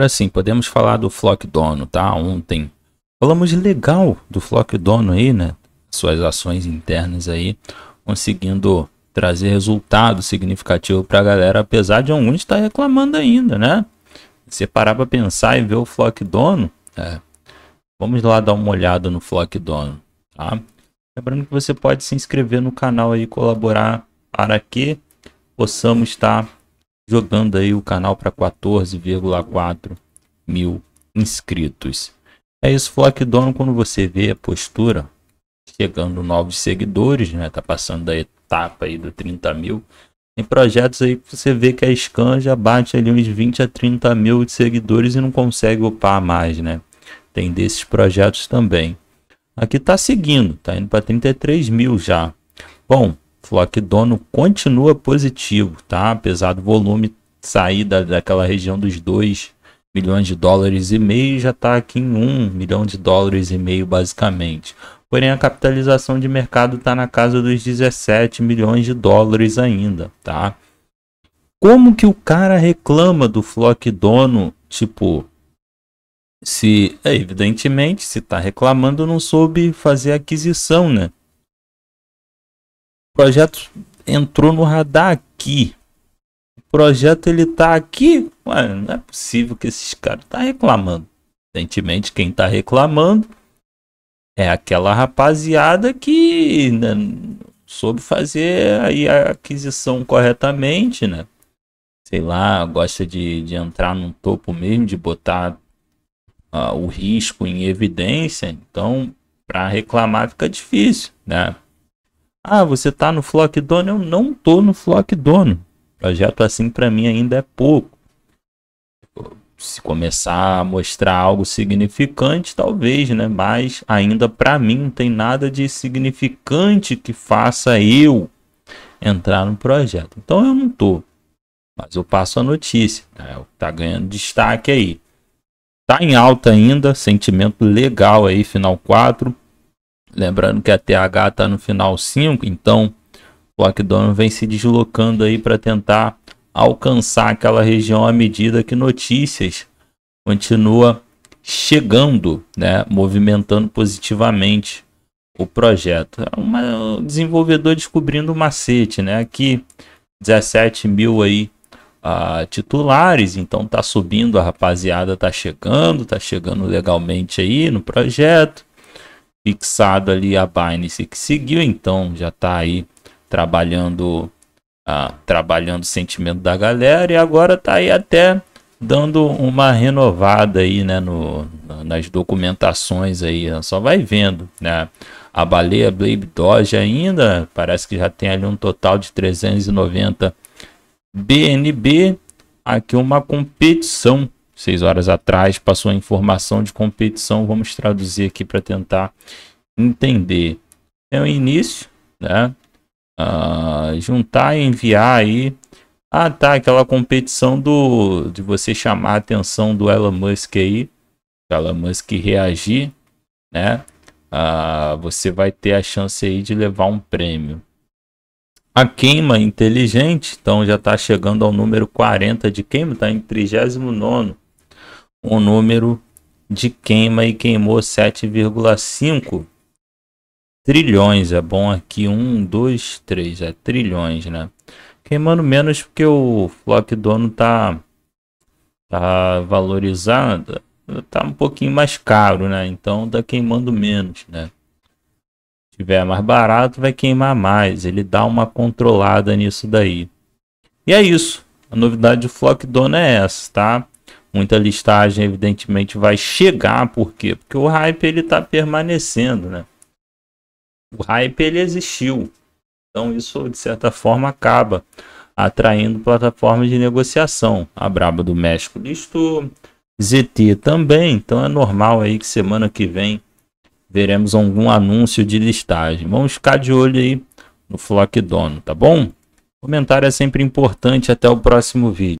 Agora sim, podemos falar do Flock Dono, tá? Ontem falamos legal do Flock Dono aí, né? Suas ações internas aí, conseguindo trazer resultado significativo para a galera, apesar de alguns estar tá reclamando ainda, né? Se parar para pensar e ver o Flock Dono, é. vamos lá dar uma olhada no Flock Dono, tá? Lembrando que você pode se inscrever no canal e colaborar para que possamos estar tá jogando aí o canal para 14,4 mil inscritos. É isso, Flock Dono, quando você vê a postura, chegando novos seguidores, né? Tá passando da etapa aí do 30 mil. Tem projetos aí que você vê que a Scan já bate ali uns 20 a 30 mil de seguidores e não consegue upar mais, né? Tem desses projetos também. Aqui tá seguindo, tá indo para 33 mil já. Bom, Flock dono continua positivo, tá? Apesar do volume sair da, daquela região dos 2 milhões de dólares e meio, já está aqui em 1 um milhão de dólares e meio basicamente. Porém, a capitalização de mercado está na casa dos 17 milhões de dólares ainda, tá? Como que o cara reclama do Flock dono, tipo, se é, evidentemente se está reclamando não soube fazer aquisição, né? projeto entrou no radar aqui. O projeto ele tá aqui. Ué, não é possível que esses caras tá reclamando. Evidentemente, quem tá reclamando é aquela rapaziada que né, soube fazer aí a aquisição corretamente, né? Sei lá, gosta de, de entrar no topo mesmo, de botar uh, o risco em evidência. Então, para reclamar fica difícil, né? Ah, você tá no Flock Dono? Eu não tô no Flock Dono. Projeto assim para mim ainda é pouco. Se começar a mostrar algo significante, talvez, né? Mas ainda para mim não tem nada de significante que faça eu entrar no projeto. Então eu não tô. Mas eu passo a notícia. Né? É Está tá ganhando destaque aí. Tá em alta ainda, sentimento legal aí, final 4. Lembrando que a TH está no final 5, então o Aquidômio vem se deslocando aí para tentar alcançar aquela região à medida que notícias continua chegando, né, movimentando positivamente o projeto. É um desenvolvedor descobrindo o macete, né? Aqui 17 mil aí uh, titulares, então tá subindo, a rapaziada tá chegando, tá chegando legalmente aí no projeto fixado ali a Binance que seguiu então já está aí trabalhando ah, trabalhando o sentimento da galera e agora está aí até dando uma renovada aí né no, nas documentações aí né, só vai vendo né a baleia Baby Doge ainda parece que já tem ali um total de 390 BNB aqui uma competição seis horas atrás, passou a informação de competição. Vamos traduzir aqui para tentar entender. É o início, né? Ah, juntar e enviar aí. Ah, tá, aquela competição do de você chamar a atenção do Elon Musk aí, Elon Musk reagir, né? Ah, você vai ter a chance aí de levar um prêmio. A queima inteligente, então já está chegando ao número 40 de queima, está em 39 o número de queima e queimou 7,5 trilhões. É bom aqui, 1, 2, 3, é trilhões, né? Queimando menos porque o Flock dono tá, tá valorizado, tá um pouquinho mais caro, né? Então tá queimando menos, né? Se tiver mais barato, vai queimar mais. Ele dá uma controlada nisso daí. E é isso. A novidade do Flock dono é essa, tá? muita listagem evidentemente vai chegar, por quê? Porque o hype ele está permanecendo, né? O hype ele existiu, então isso de certa forma acaba atraindo plataformas de negociação. A Braba do México listo, ZT também, então é normal aí que semana que vem veremos algum anúncio de listagem. Vamos ficar de olho aí no Flock Dono, tá bom? Comentário é sempre importante. Até o próximo vídeo.